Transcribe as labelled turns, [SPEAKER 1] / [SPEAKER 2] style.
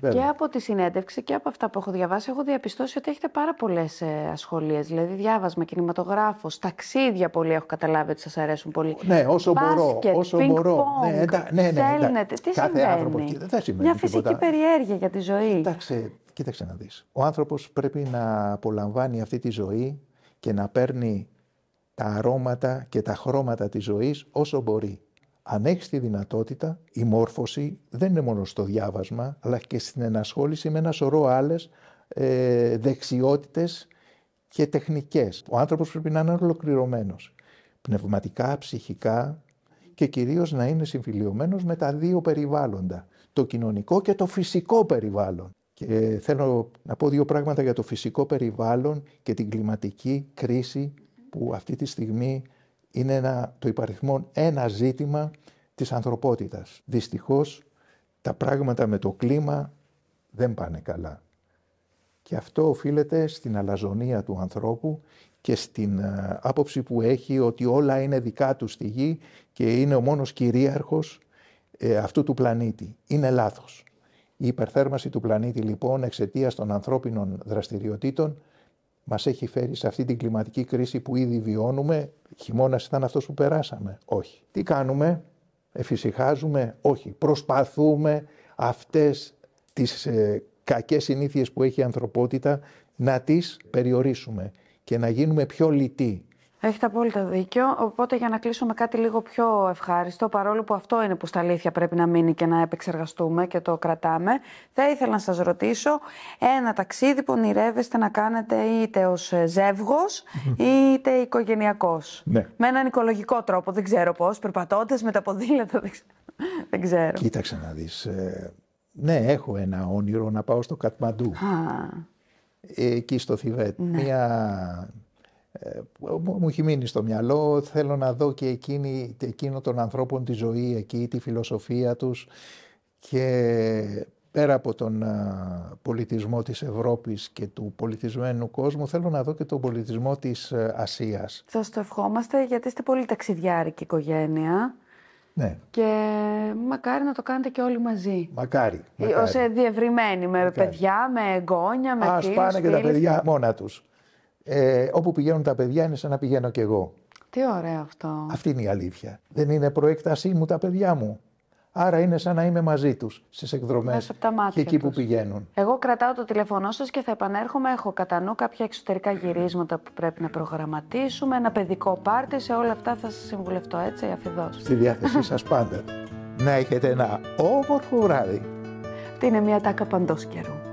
[SPEAKER 1] Βέβαια. Και από τη συνέντευξη και από αυτά που έχω διαβάσει, έχω διαπιστώσει ότι έχετε πάρα πολλές ε, ασχολίες. Δηλαδή, διάβασμα, κινηματογράφος, ταξίδια πολύ έχω καταλάβει ότι σας αρέσουν πολύ. Ναι, όσο μπορώ. Όσο μπορώ. Πονγκ, ναι, εντα... ναι, ναι, ναι, Τι Κάθε συμβαίνει. Άνθρωπος, δεν συμβαίνει Μια φυσική περιέργεια για τη ζωή.
[SPEAKER 2] Κοίταξε, κοίταξε να δεις. Ο άνθρωπος πρέπει να απολαμβάνει αυτή τη ζωή και να παίρνει τα αρώματα και τα χρώματα της ζωής όσο μπορεί αν έχεις τη δυνατότητα, η μόρφωση δεν είναι μόνο στο διάβασμα, αλλά και στην ενασχόληση με ένα σωρό άλλες ε, δεξιότητες και τεχνικές. Ο άνθρωπος πρέπει να είναι ολοκληρωμένος. Πνευματικά, ψυχικά και κυρίως να είναι συμφιλειωμένος με τα δύο περιβάλλοντα. Το κοινωνικό και το φυσικό περιβάλλον. Και θέλω να πω δύο πράγματα για το φυσικό περιβάλλον και την κλιματική κρίση που αυτή τη στιγμή είναι το υπαριθμό ένα ζήτημα της ανθρωπότητας. Δυστυχώς τα πράγματα με το κλίμα δεν πάνε καλά. Και αυτό οφείλεται στην αλαζονία του ανθρώπου και στην ε, άποψη που έχει ότι όλα είναι δικά του στη γη και είναι ο μόνος κυρίαρχος ε, αυτού του πλανήτη. Είναι λάθος. Η υπερθέρμανση του πλανήτη λοιπόν εξαιτίας των ανθρώπινων δραστηριοτήτων μας έχει φέρει σε αυτή την κλιματική κρίση που ήδη βιώνουμε. Χειμώνας ήταν αυτός που περάσαμε. Όχι. Τι κάνουμε, εφησυχάζουμε, όχι. Προσπαθούμε αυτές τις ε, κακές συνήθειες που έχει η ανθρωπότητα να τις περιορίσουμε και να γίνουμε πιο λυτοί.
[SPEAKER 1] Έχετε απόλυτα δίκιο. Οπότε για να κλείσουμε κάτι λίγο πιο ευχάριστο, παρόλο που αυτό είναι που στα αλήθεια πρέπει να μείνει και να επεξεργαστούμε και το κρατάμε, θα ήθελα να σας ρωτήσω ένα ταξίδι που ονειρεύεστε να κάνετε είτε ως ε, ζεύγος είτε οικογενειακός. Ναι. Με έναν οικολογικό τρόπο, δεν ξέρω πώς, περπατώντας με τα ποδήλατα,
[SPEAKER 2] δεν ξέρω. Κοίταξε να δεις. Ε, ναι, έχω ένα όνειρο να πάω στο Κατμαντού. Α. Εκεί στο Θιβέτ. Ναι. Μια μου έχει μείνει στο μυαλό, θέλω να δω και εκείνη, εκείνο των ανθρώπων τη ζωή εκεί, τη φιλοσοφία τους και πέρα από τον πολιτισμό της Ευρώπης και του πολιτισμένου κόσμου, θέλω να δω και τον πολιτισμό
[SPEAKER 1] της Ασίας. Θα το ευχόμαστε γιατί είστε πολύ ταξιδιάρικη οικογένεια. Ναι. Και μακάρι να το κάνετε και όλοι μαζί.
[SPEAKER 2] Μακάρι. Ε, μακάρι. Ως
[SPEAKER 1] με παιδιά, με εγγόνια, με Ας, πάνε και τα παιδιά
[SPEAKER 2] μόνα τους. Ε, όπου πηγαίνουν τα παιδιά είναι σαν να πηγαίνω κι εγώ.
[SPEAKER 1] Τι ωραίο αυτό. Αυτή
[SPEAKER 2] είναι η αλήθεια. Δεν είναι προέκτασή μου τα παιδιά μου. Άρα είναι σαν να είμαι μαζί τους στις εκδρομές και εκεί τους. που πηγαίνουν.
[SPEAKER 1] Εγώ κρατάω το τηλέφωνό σας και θα επανέρχομαι. Έχω κατά νου κάποια εξωτερικά γυρίσματα που πρέπει να προγραμματίσουμε, ένα παιδικό πάρτι. Σε όλα αυτά θα σας συμβουλευτώ έτσι, αφιδό. Στη διάθεσή σας πάντα. Να έχετε ένα όμορφο βράδυ. Αυτή είναι μια τάκα παντός καιρού.